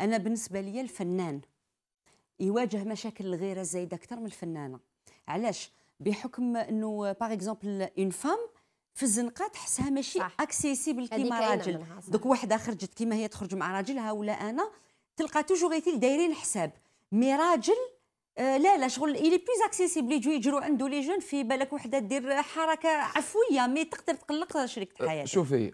انا بالنسبه لي الفنان يواجه مشاكل الغيره الزايده اكثر من الفنانه علاش بحكم انه باغ اكزومبل اون فام في الزنقه تحسها ماشي اكسيسيبل كيما راجل دوك وحده خرجت كيما هي تخرج مع راجلها ولا انا تلقى توجور غيتيل دايرين حساب مي راجل آه، لا لا شغل الي بلوز اكسيسيبل يجوا يجرو عنده لي جون في بالك وحده دير حركه عفويه مي تقدر تقلق شريكة حياتك شوفي